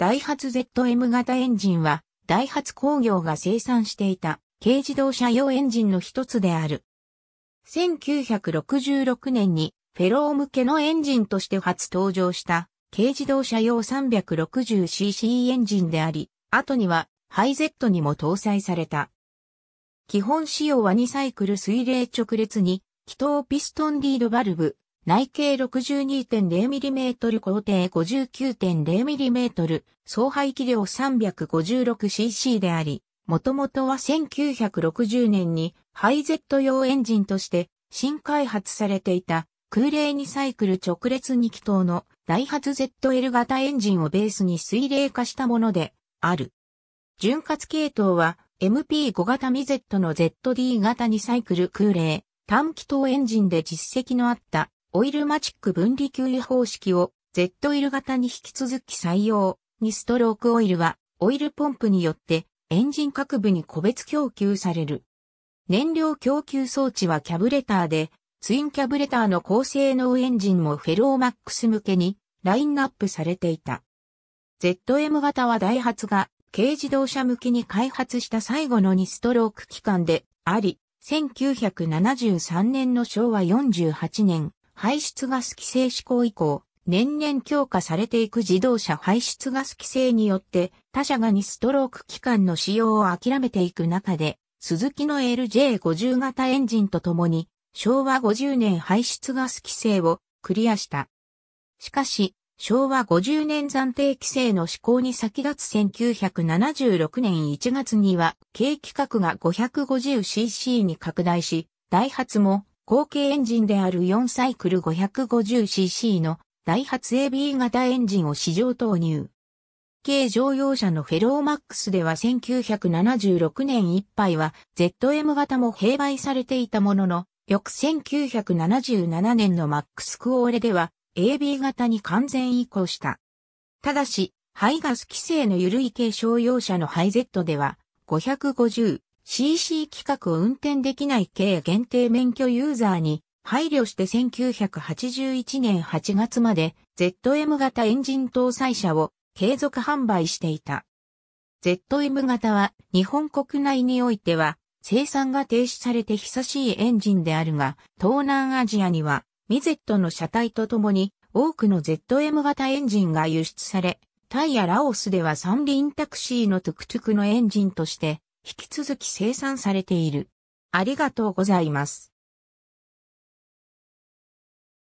ダイハツ ZM 型エンジンは、ダイハツ工業が生産していた軽自動車用エンジンの一つである。1966年にフェロー向けのエンジンとして初登場した軽自動車用 360cc エンジンであり、後にはハイゼットにも搭載された。基本仕様は2サイクル水冷直列に気筒ピストンリードバルブ、内径 62.0mm 高低 59.0mm 総排気量 356cc であり、もともとは1960年にハイゼット用エンジンとして新開発されていた空冷2サイクル直列2気筒のダイハツ ZL 型エンジンをベースに水冷化したものである。潤滑系統は MP5 型ミゼットの ZD 型2サイクル空冷短気筒エンジンで実績のあったオイルマチック分離給油方式を Z イル型に引き続き採用。2ストロークオイルはオイルポンプによってエンジン各部に個別供給される。燃料供給装置はキャブレターで、ツインキャブレターの高性能エンジンもフェローマックス向けにラインナップされていた。ZM 型はダイハツが軽自動車向けに開発した最後の2ストローク機関であり、1973年の昭和48年、排出ガス規制施行以降、年々強化されていく自動車排出ガス規制によって他社が2ストローク機関の使用を諦めていく中で、スズキの LJ50 型エンジンとともに昭和50年排出ガス規制をクリアした。しかし、昭和50年暫定規制の施行に先立つ1976年1月には、軽規格が 550cc に拡大し、ダイハツも合計エンジンである4サイクル 550cc のダイハツ AB 型エンジンを市場投入。軽乗用車のフェローマックスでは1976年いっぱいは ZM 型も併売されていたものの、翌1977年のマックスクオーレでは AB 型に完全移行した。ただし、排ガス規制の緩い軽乗用車のハイゼットでは550、CC 規格を運転できない軽限定免許ユーザーに配慮して1981年8月まで ZM 型エンジン搭載車を継続販売していた。ZM 型は日本国内においては生産が停止されて久しいエンジンであるが、東南アジアにはミゼットの車体とともに多くの ZM 型エンジンが輸出され、タイやラオスでは三輪タクシーのトゥクトゥクのエンジンとして引き続き生産されている。ありがとうございます。